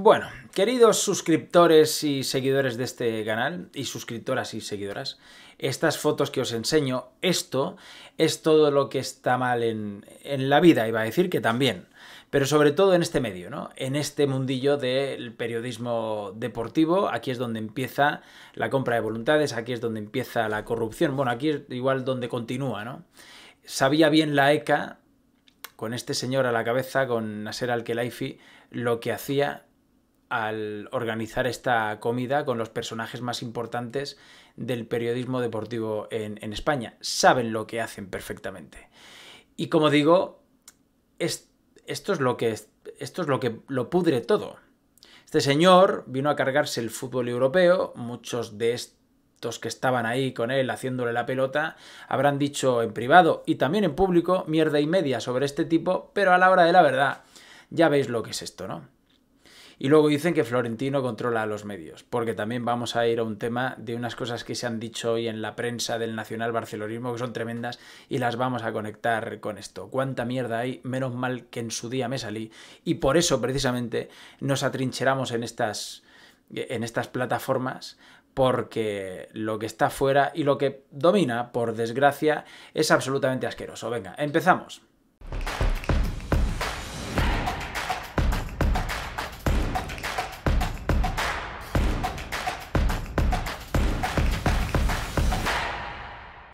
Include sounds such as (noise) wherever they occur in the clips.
Bueno, queridos suscriptores y seguidores de este canal, y suscriptoras y seguidoras, estas fotos que os enseño, esto es todo lo que está mal en, la vida, iba a decir que también, pero sobre todo en este medio, ¿no? En este mundillo del periodismo deportivo, aquí es donde empieza la compra de voluntades, aquí es donde empieza la corrupción, bueno, aquí es igual donde continúa, ¿no? Sabía bien la ECA, con este señor a la cabeza, con Nasser Al-Khelaifi, lo que hacía al organizar esta comida con los personajes más importantes del periodismo deportivo en, España. Saben lo que hacen perfectamente. Y como digo, esto es lo que esto es lo que lo pudre todo. Este señor vino a cargarse el fútbol europeo, muchos de estos que estaban ahí con él haciéndole la pelota habrán dicho en privado y también en público mierda y media sobre este tipo, pero a la hora de la verdad ya veis lo que es esto, ¿no? Y luego dicen que Florentino controla a los medios, porque también vamos a ir a un tema de unas cosas que se han dicho hoy en la prensa del nacional barcelonismo que son tremendas y las vamos a conectar con esto. ¿Cuánta mierda hay? Menos mal que en su día me salí y por eso precisamente nos atrincheramos en estas, en estas plataformas porque lo que está fuera y lo que domina, por desgracia, es absolutamente asqueroso. Venga, empezamos.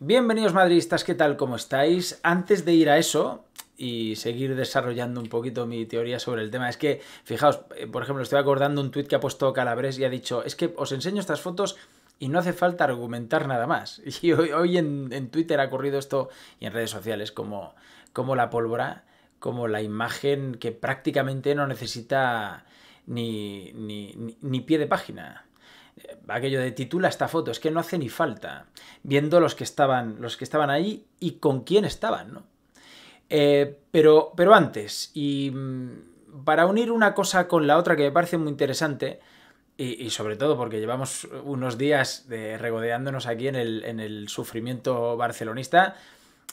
Bienvenidos madridistas, ¿qué tal? ¿Cómo estáis? Antes de ir a eso y seguir desarrollando un poquito mi teoría sobre el tema, es que, fijaos, eh, por ejemplo, estoy acordando un tuit que ha puesto Calabres y ha dicho, es que os enseño estas fotos y no hace falta argumentar nada más. (laughs) Y hoy, en, Twitter ha corrido esto y en redes sociales como, como la pólvora, como la imagen que prácticamente no necesita ni, ni pie de página aquello de titula esta foto, es que no hace ni falta, viendo los que estaban, los que estaban ahí y con quién estaban, eh, pero, pero antes, y mm, para unir una cosa con la otra que me parece muy interesante, y, sobre todo porque llevamos unos días de regodeándonos aquí en el, sufrimiento barcelonista,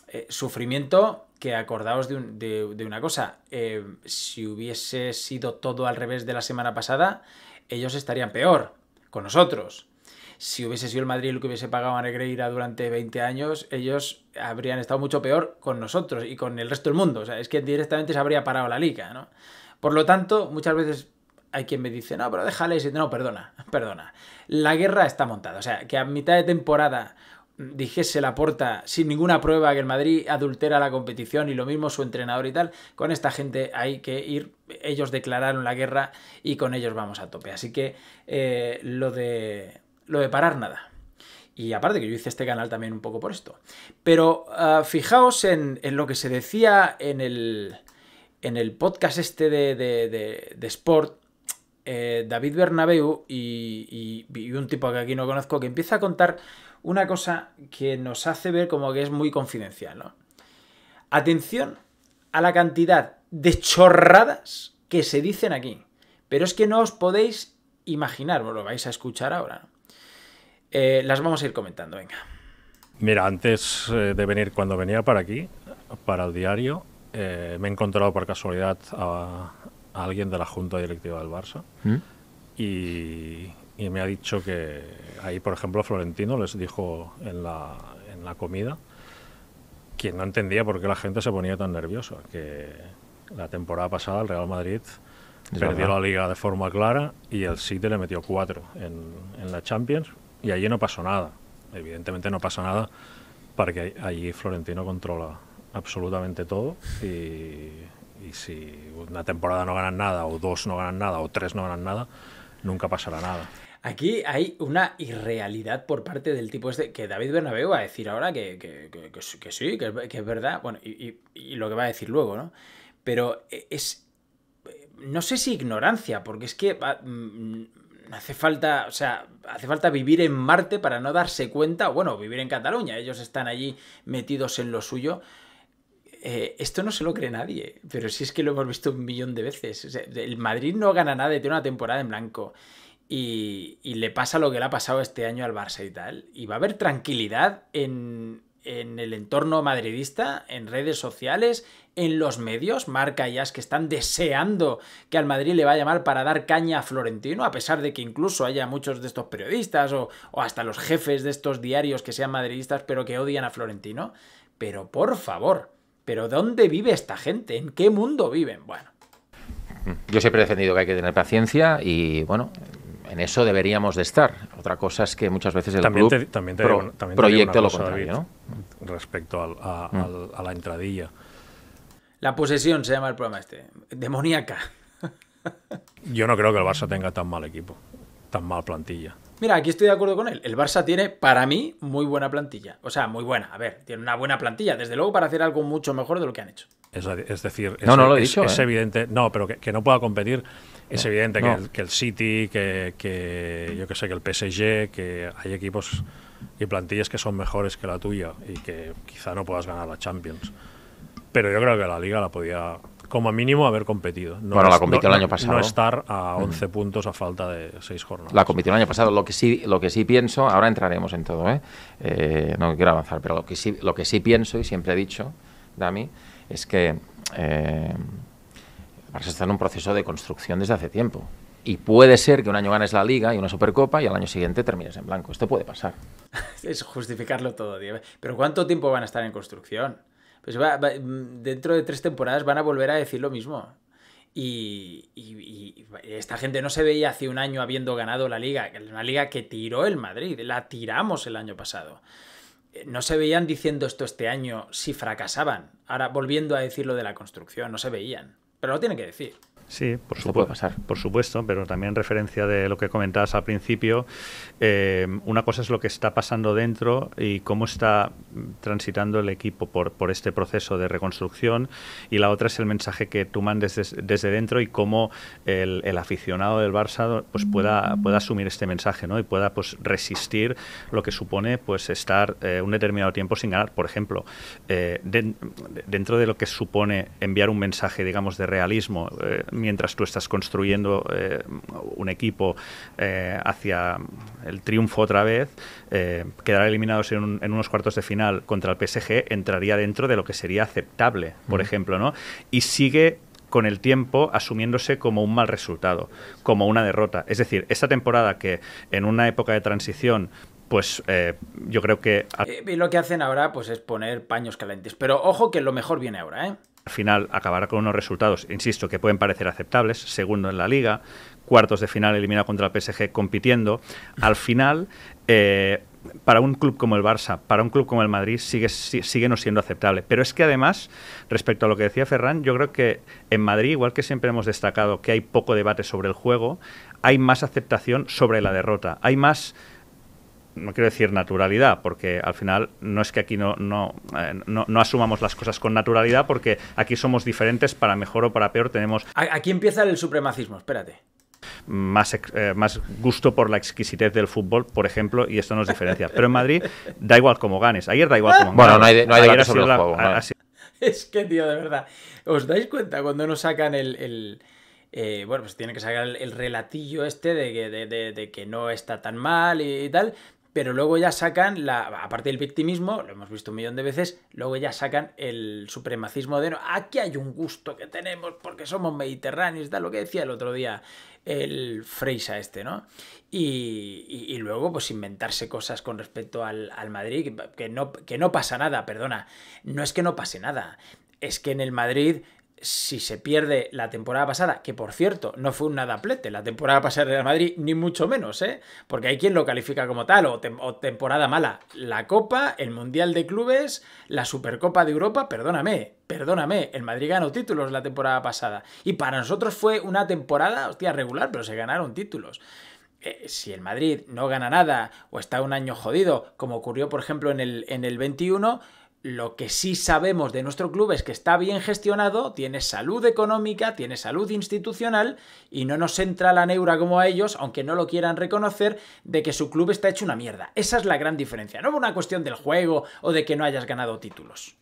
eh, sufrimiento que acordaos de, una cosa, eh, si hubiese sido todo al revés de la semana pasada, ellos estarían peor, con nosotros. Si hubiese sido el Madrid lo que hubiese pagado a Negreira durante 20 años, ellos habrían estado mucho peor con nosotros y con el resto del mundo. O sea, es que directamente se habría parado la liga, ¿no? Por lo tanto, muchas veces hay quien me dice, no, pero déjale. No, perdona, (laughs) perdona. La guerra está montada. O sea, que a mitad de temporada mm, dijese la porta sin ninguna prueba que el Madrid adultera la competición y lo mismo su entrenador y tal, con esta gente hay que ir ellos declararon la guerra y con ellos vamos a tope. Así que eh, lo, de, lo de parar nada. Y aparte que yo hice este canal también un poco por esto. Pero ah, fijaos en, lo que se decía en el, podcast este de, de, Sport, eh, David Bernabeu y, un tipo que aquí no conozco, que empieza a contar una cosa que nos hace ver como que es muy confidencial. ¿no? Atención a la cantidad de chorradas que se dicen aquí. Pero es que no os podéis imaginar, lo vais a escuchar ahora. Eh, las vamos a ir comentando, venga. Mira, antes eh, de venir, cuando venía para aquí, para el diario, eh, me he encontrado por casualidad a, alguien de la Junta Directiva del Barça ¿Mm? y, me ha dicho que ahí, por ejemplo, Florentino les dijo en la, en la comida que no entendía por qué la gente se ponía tan nerviosa, que, la temporada pasada el Real Madrid perdió la liga de forma clara y el City le metió cuatro en, la Champions y allí no pasó nada. Evidentemente no pasa nada porque allí Florentino controla absolutamente todo y, si una temporada no ganan nada o dos no ganan nada o tres no ganan nada, nunca pasará nada. Aquí hay una irrealidad por parte del tipo este que David Bernabeu va a decir ahora que, sí, que, es verdad, bueno, y, y, lo que va a decir luego, ¿no? pero eh, es... Eh, no sé si ignorancia, porque es que ah, mm, hace falta, o sea, hace falta vivir en Marte para no darse cuenta, bueno, vivir en Cataluña, ellos están allí metidos en lo suyo. Eh, esto no se lo cree nadie, pero si es que lo hemos visto un millón de veces. el Madrid no gana nada, tiene una temporada en blanco y, le pasa lo que le ha pasado este año al Barça y tal. Y va a haber tranquilidad en el entorno madridista, en redes sociales, en los medios, Marca y As, que están deseando que al Madrid le vaya a llamar para dar caña a Florentino, a pesar de que incluso haya muchos de estos periodistas o, o hasta los jefes de estos diarios que sean madridistas pero que odian a Florentino. Pero por favor, ¿pero dónde vive esta gente? ¿En qué mundo viven? Bueno. Yo siempre he defendido que hay que tener paciencia y bueno, en eso deberíamos de estar. Otra cosa es que muchas veces el también club también también lo contrario. Respecto mm. a la entradilla. La posesión se llama el problema este. Demoníaca. (laughs) Yo no creo que el Barça tenga tan mal equipo, tan mal plantilla. Mira, aquí estoy de acuerdo con él. El Barça tiene, para mí, muy buena plantilla. O sea, muy buena. A ver, tiene una buena plantilla, desde luego, para hacer algo mucho mejor de lo que han hecho. Es, decir, es, no, lo dicho, es ¿eh? evidente. No, pero que, no pueda competir. Es evidente Que, el, City, que, yo que sé, que el PSG, que hay equipos y plantillas que son mejores que la tuya y que quizá no puedas ganar la Champions. Pero yo creo que la liga la podía, como mínimo, haber competido. No bueno, la compitió el año pasado. No estar a 11 puntos a falta de 6 jornadas. La compitió el año pasado. Lo que sí, lo que sí pienso, ahora entraremos en todo, ¿eh? ¿eh? no quiero avanzar, pero lo que, sí, lo que sí pienso y siempre he dicho, Dami, es que eh, Barça está en un proceso de construcción desde hace tiempo. Y puede ser que un año ganes la Liga y una Supercopa y al año siguiente termines en blanco. Esto puede pasar. (laughs) es justificarlo todo, Diego Pero ¿cuánto tiempo van a estar en construcción? Pues mm, dentro de tres temporadas van a volver a decir lo mismo. Y, esta gente no se veía hace un año habiendo ganado la liga, una liga que tiró el Madrid, la tiramos el año pasado. Eh, no se veían diciendo esto este año si fracasaban. Ahora, volviendo a decir lo de la construcción, no se veían. Pero lo tienen que decir. Sí, por supuesto. Por supuesto, pero también en referencia de lo que comentabas al principio, eh, una cosa es lo que está pasando dentro y cómo está transitando el equipo por, por este proceso de reconstrucción y la otra es el mensaje que tú mandes desde dentro y cómo el, aficionado del Barça pues pueda, pueda asumir este mensaje ¿no? y pueda pues resistir lo que supone pues estar eh, un determinado tiempo sin ganar. Por ejemplo, eh, dentro de lo que supone enviar un mensaje, digamos, de realismo, mientras tú estás construyendo eh, un equipo eh, hacia el triunfo otra vez, eh, quedar eliminados en, unos cuartos de final contra el PSG entraría dentro de lo que sería aceptable, por ejemplo, ¿no? Y sigue con el tiempo asumiéndose como un mal resultado, como una derrota. Es decir, esta temporada que en una época de transición pues yo creo que... Y lo que hacen ahora pues es poner paños calientes. Pero ojo que lo mejor viene ahora, ¿eh? Al final acabará con unos resultados, insisto, que pueden parecer aceptables, segundo en la liga, cuartos de final eliminado contra el PSG compitiendo. Al final, eh, para un club como el Barça, para un club como el Madrid, sigue, sigue no siendo aceptable. Pero es que además, respecto a lo que decía Ferran, yo creo que en Madrid, igual que siempre hemos destacado que hay poco debate sobre el juego, hay más aceptación sobre la derrota, hay más no quiero decir naturalidad, porque al final no es que aquí no, eh, no, no, asumamos las cosas con naturalidad, porque aquí somos diferentes, para mejor o para peor tenemos... Aquí empieza el supremacismo, espérate. Más, eh, más gusto por la exquisitez del fútbol, por ejemplo, y esto nos diferencia. Pero en Madrid (laughs) da igual como ganes. Ayer da igual como Bueno, no hay, no hay sobre el juego. (laughs) es que, tío, de verdad. ¿Os dais cuenta cuando nos sacan el... Eh, bueno, pues tiene que sacar el, relatillo este de que, no está tan mal y, tal pero luego ya sacan, la, aparte del victimismo, lo hemos visto un millón de veces, luego ya sacan el supremacismo de aquí hay un gusto que tenemos porque somos mediterráneos, da lo que decía el otro día el Freisa este, ¿no? Y, luego, pues inventarse cosas con respecto al, Madrid, que no, que no pasa nada, perdona, no es que no pase nada, es que en el Madrid si se pierde la temporada pasada, que por cierto, no fue un nada plete la temporada pasada de Madrid, ni mucho menos, ¿eh? Porque hay quien lo califica como tal, o, temporada mala. La Copa, el Mundial de Clubes, la Supercopa de Europa, perdóname, perdóname, el Madrid ganó títulos la temporada pasada. Y para nosotros fue una temporada, hostia, regular, pero se ganaron títulos. Eh, si el Madrid no gana nada o está un año jodido, como ocurrió por ejemplo en el, en el 21, lo que sí sabemos de nuestro club es que está bien gestionado, tiene salud económica, tiene salud institucional y no nos entra la neura como a ellos, aunque no lo quieran reconocer, de que su club está hecho una mierda. Esa es la gran diferencia, no es una cuestión del juego o de que no hayas ganado títulos.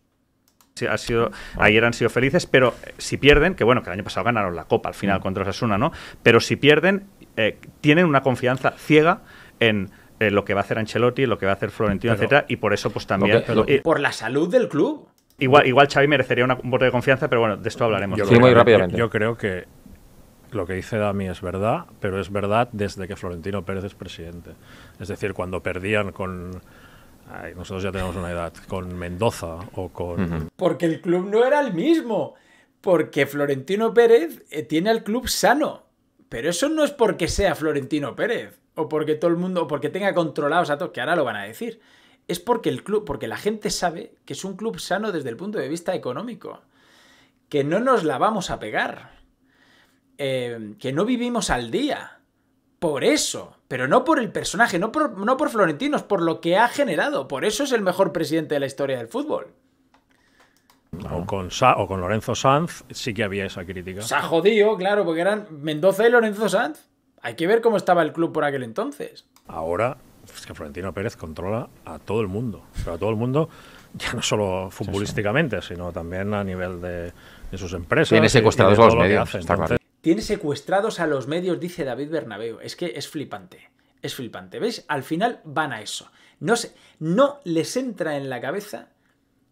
ayer han sido felices, pero eh, si pierden, que bueno, que el año pasado ganaron la Copa al final mm. contra Osasuna, ¿no? Pero si pierden, eh, tienen una confianza ciega en eh, lo que va a hacer Ancelotti, lo que va a hacer Florentino, etc. etcétera, y por eso pues también... por la salud del club. Igual, igual Xavi merecería un voto de confianza, pero bueno, de esto hablaremos. Yo sí, muy rápidamente. Yo creo que lo que dice Dami es verdad, pero es verdad desde que Florentino Pérez es presidente. Es decir, cuando perdían con... nosotros ya tenemos una edad, con Mendoza o con... Porque el club no era el mismo, porque Florentino Pérez eh, tiene al club sano pero eso no es porque sea Florentino Pérez, o porque todo el mundo, o porque tenga controlados a todos, que ahora lo van a decir. Es porque el club, porque la gente sabe que es un club sano desde el punto de vista económico. Que no nos la vamos a pegar. Eh, que no vivimos al día. Por eso. Pero no por el personaje, no por, no por Florentinos, por lo que ha generado. Por eso es el mejor presidente de la historia del fútbol. O, con o con Lorenzo Sanz sí que había esa crítica. Se ha jodido, claro, porque eran Mendoza y Lorenzo Sanz. Hay que ver cómo estaba el club por aquel entonces. Ahora es que Florentino Pérez controla a todo el mundo, pero a todo el mundo ya no solo futbolísticamente, sino también a nivel de, de sus empresas. Tiene secuestrados a los medios, Tiene secuestrados a los medios, dice David Bernabeu. Es que es flipante, es flipante. ¿Veis? Al final van a eso. No, se, no les entra en la cabeza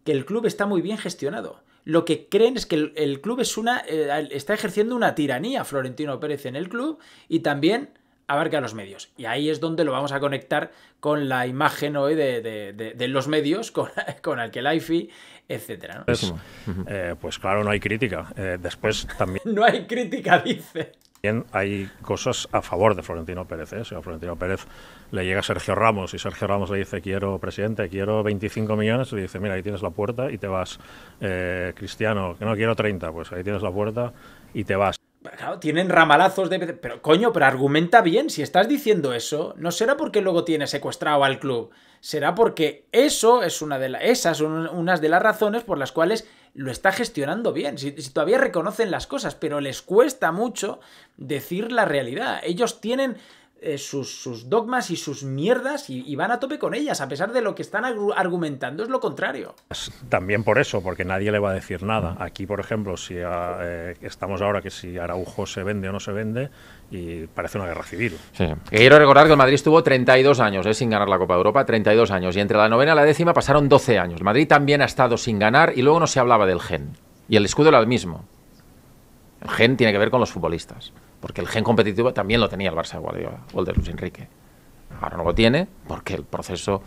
que el club está muy bien gestionado. Lo que creen es que el, club es una, eh, está ejerciendo una tiranía Florentino Pérez en el club y también abarca los medios. Y ahí es donde lo vamos a conectar con la imagen hoy de, los medios, (laughs) con, con que etc. ¿no? Pues, eh, pues claro, no hay crítica. Eh, después también... (laughs) no hay crítica, dice hay cosas a favor de Florentino Pérez. ¿eh? Si a Florentino Pérez le llega Sergio Ramos y Sergio Ramos le dice, quiero presidente, quiero 25 millones, le dice, mira, ahí tienes la puerta y te vas. Eh, Cristiano, que no quiero 30, pues ahí tienes la puerta y te vas. Claro, tienen ramalazos de... Pero coño, pero argumenta bien, si estás diciendo eso, no será porque luego tiene secuestrado al club, será porque eso es una de las... Esas son unas de las razones por las cuales lo está gestionando bien, si, todavía reconocen las cosas, pero les cuesta mucho decir la realidad. Ellos tienen eh, sus, dogmas y sus mierdas y, van a tope con ellas, a pesar de lo que están argumentando, es lo contrario. También por eso, porque nadie le va a decir nada. Aquí, por ejemplo, si ah, eh, estamos ahora que si Araujo se vende o no se vende, y parece una guerra civil. Quiero recordar que el Madrid estuvo 32 años eh, sin ganar la Copa de Europa, 32 años, y entre la novena y la décima pasaron 12 años. Madrid también ha estado sin ganar y luego no se hablaba del gen. Y el escudo era el mismo gen tiene que ver con los futbolistas, porque el gen competitivo también lo tenía el Barça de Guardiola o el de Luis Enrique. Ahora no lo tiene porque el proceso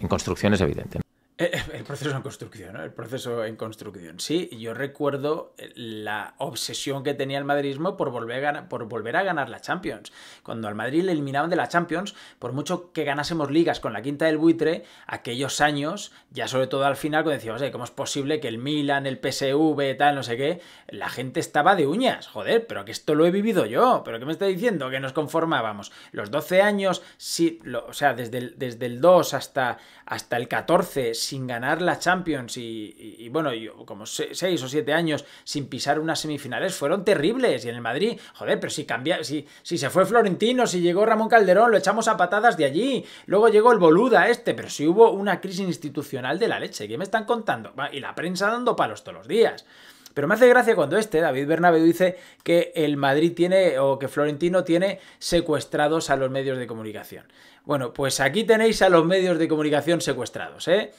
en construcción es evidente. Eh, eh, el proceso en construcción, ¿no? El proceso en construcción. Sí, yo recuerdo eh, la obsesión que tenía el madridismo por volver, a ganar, por volver a ganar la Champions. Cuando al Madrid le eliminaban de la Champions, por mucho que ganásemos ligas con la quinta del buitre, aquellos años, ya sobre todo al final, cuando decíamos, ¿cómo es posible que el Milan, el PSV, tal, no sé qué, la gente estaba de uñas? Joder, pero que esto lo he vivido yo, pero ¿qué me está diciendo? Que nos conformábamos. Los 12 años, sí, o sea, desde el, desde 2 hasta, hasta el 14, sin ganar la Champions y, bueno, como seis o siete años sin pisar unas semifinales fueron terribles. Y en el Madrid, joder, pero si cambia, si, si se fue Florentino, si llegó Ramón Calderón, lo echamos a patadas de allí. Luego llegó el Boluda este, pero si hubo una crisis institucional de la leche, ¿qué me están contando? Y la prensa dando palos todos los días. Pero me hace gracia cuando este, David Bernabeu, dice que el Madrid tiene, o que Florentino tiene secuestrados a los medios de comunicación. Bueno, pues aquí tenéis a los medios de comunicación secuestrados, ¿eh?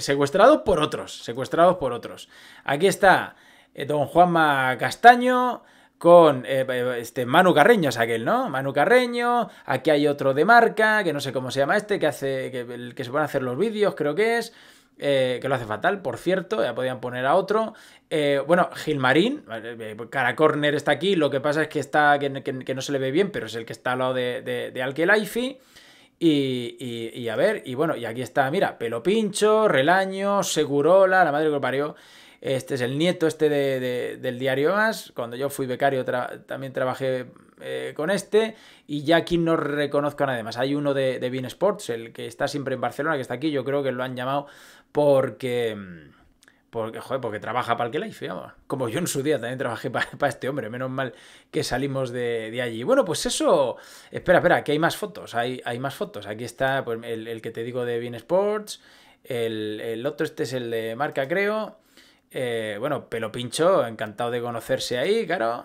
secuestrados por otros, secuestrados por otros. Aquí está eh, don Juanma Castaño con eh, eh, este Manu Carreño es aquel, ¿no? Manu Carreño, aquí hay otro de marca, que no sé cómo se llama este, que hace que, se van a hacer los vídeos, creo que es. que lo hace fatal, por cierto, ya podían poner a otro. bueno, Gilmarín, pues Cara Corner está aquí, lo que pasa es que está que, no se le ve bien, pero es el que está al lado de, de, de Alkelaifi. Y, y, a ver, y bueno, y aquí está, mira, Pelopincho, Relaño, Segurola, la madre que lo parió. Este es el nieto este del diario Más. Cuando yo fui becario también trabajé eh, con este. Y ya aquí no reconozco a más. Hay uno de, de Bean Sports, el que está siempre en Barcelona, que está aquí. Yo creo que lo han llamado porque mm, porque, joder, porque trabaja para el que life, digamos. Como yo en su día también trabajé para, (laughs) este hombre, menos mal que salimos de, allí. Bueno, pues eso. Espera, espera, que hay más fotos. Hay, hay más fotos. Aquí está pues, el, que te digo de Bien Sports. El, otro, este es el de marca, creo. Eh, bueno, Pelo Pincho, encantado de conocerse ahí, claro.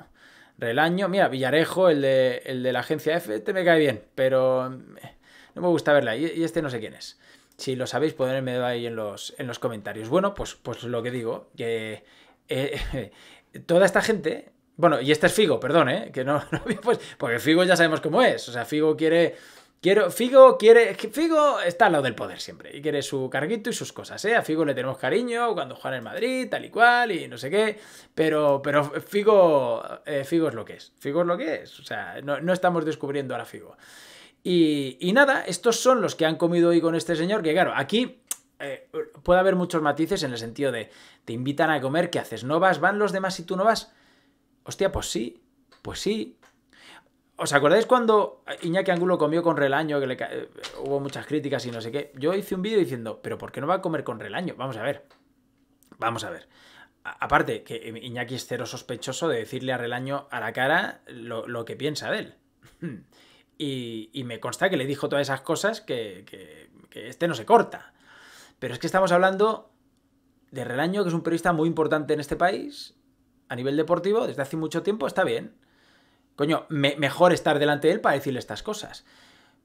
Relaño, mira, Villarejo, el de, el de la agencia F, este me cae bien, pero eh, no me gusta verla. y este no sé quién es. Si lo sabéis, ponedme ahí en los, en los comentarios. Bueno, pues, pues lo que digo, que eh, (laughs) toda esta gente, bueno, y este es Figo, perdón, ¿eh? Que no, (laughs) pues, porque Figo ya sabemos cómo es. O sea, Figo quiere. Quiero, Figo quiere. Figo está al lado del poder siempre. Y quiere su carguito y sus cosas, ¿eh? A Figo le tenemos cariño cuando juega en Madrid, tal y cual, y no sé qué. Pero, pero Figo. Eh, Figo es lo que es. Figo es lo que es. O sea, no, no estamos descubriendo ahora Figo. Y, nada, estos son los que han comido hoy con este señor, que claro, aquí eh, puede haber muchos matices en el sentido de te invitan a comer, ¿qué haces? ¿No vas? ¿Van los demás y tú no vas? Hostia, pues sí, pues sí. ¿Os acordáis cuando Iñaki Angulo comió con Relaño, que eh, hubo muchas críticas y no sé qué? Yo hice un vídeo diciendo, pero ¿por qué no va a comer con Relaño? Vamos a ver, vamos a ver. aparte, que Iñaki es cero sospechoso de decirle a Relaño a la cara lo, lo que piensa de él. (clears throat) Y, me consta que le dijo todas esas cosas que, este no se corta. Pero es que estamos hablando de Relaño, que es un periodista muy importante en este país, a nivel deportivo, desde hace mucho tiempo, está bien. Coño, mejor estar delante de él para decirle estas cosas.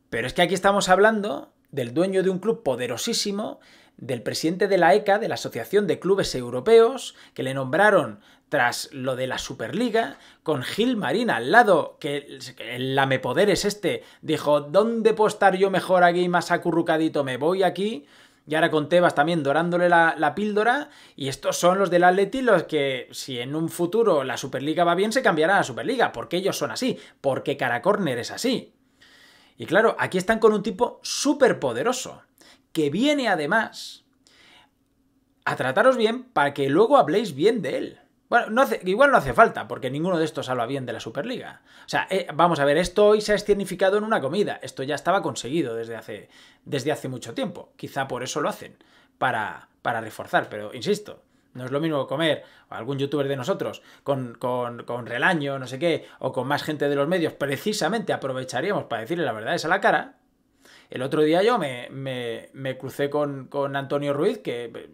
Pero es que aquí estamos hablando del dueño de un club poderosísimo, del presidente de la ECA, de la Asociación de Clubes Europeos, que le nombraron tras lo de la Superliga, con Gil Marina al lado, que el es este dijo, ¿dónde puedo estar yo mejor aquí más acurrucadito? Me voy aquí. Y ahora con Tebas también dorándole la, píldora. Y estos son los del Atleti los que, si en un futuro la Superliga va bien, se cambiará a la Superliga. Porque ellos son así. Porque Caracorner es así. Y claro, aquí están con un tipo súper poderoso que viene además a trataros bien para que luego habléis bien de él. Bueno, igual no hace falta, porque ninguno de estos habla bien de la Superliga. O sea, eh, vamos a ver, esto hoy se ha escenificado en una comida. Esto ya estaba conseguido desde hace, desde hace mucho tiempo. Quizá por eso lo hacen, para, para reforzar. Pero, insisto, no es lo mismo comer a algún youtuber de nosotros con, con, con, relaño, no sé qué, o con más gente de los medios. Precisamente aprovecharíamos para decirle la verdad es a la cara, el otro día yo me, crucé con, Antonio Ruiz, que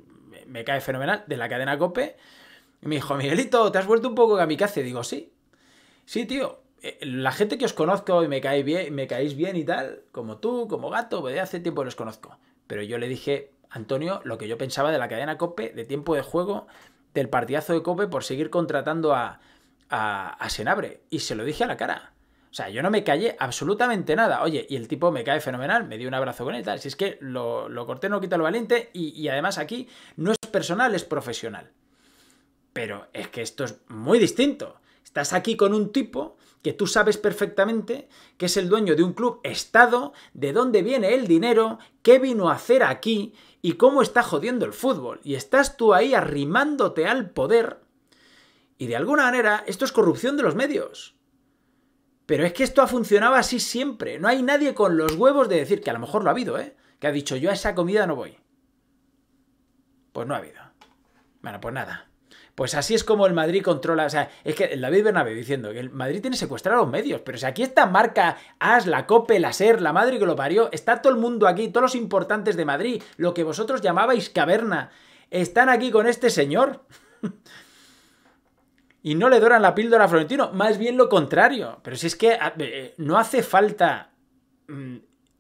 me, cae fenomenal, de la cadena Cope. Y me dijo, Miguelito, ¿te has vuelto un poco kamikaze? Digo, sí. Sí, tío. Eh, la gente que os conozco y me, bien, me caéis bien y tal, como tú, como gato, desde pues hace tiempo los conozco. Pero yo le dije, Antonio, lo que yo pensaba de la cadena Cope, de tiempo de juego, del partidazo de Cope por seguir contratando a, a Senabre. Y se lo dije a la cara. O sea, yo no me callé absolutamente nada. Oye, y el tipo me cae fenomenal, me dio un abrazo con él tal. Si es que lo, corté, no quita lo valiente, y, y además aquí no es personal, es profesional. Pero es que esto es muy distinto. Estás aquí con un tipo que tú sabes perfectamente que es el dueño de un club Estado, de dónde viene el dinero, qué vino a hacer aquí y cómo está jodiendo el fútbol. Y estás tú ahí arrimándote al poder. Y de alguna manera, esto es corrupción de los medios. Pero es que esto ha funcionado así siempre. No hay nadie con los huevos de decir, que a lo mejor lo ha habido, ¿eh? Que ha dicho, yo a esa comida no voy. Pues no ha habido. Bueno, pues nada. Pues así es como el Madrid controla. O sea, es que la David Bernabé diciendo que el Madrid tiene secuestrado a los medios. Pero si aquí esta marca AS, la COPE, la SER, la madre que lo parió, está todo el mundo aquí, todos los importantes de Madrid, lo que vosotros llamabais caverna, están aquí con este señor. (laughs) y no le doran la píldora a Florentino, más bien lo contrario. Pero si es que eh, no hace falta mm,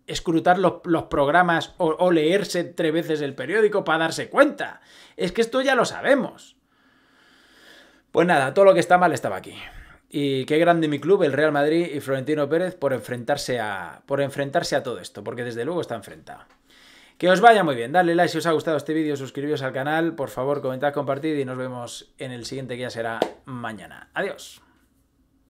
escrutar los, programas o, leerse tres veces el periódico para darse cuenta. Es que esto ya lo sabemos. Pues nada, todo lo que está mal estaba aquí. Y qué grande mi club, el Real Madrid y Florentino Pérez, por enfrentarse por enfrentarse a todo esto, porque desde luego está enfrentado. Que os vaya muy bien. Dale like si os ha gustado este vídeo, suscribiros al canal, por favor, comentad, compartid y nos vemos en el siguiente que ya será mañana. Adiós.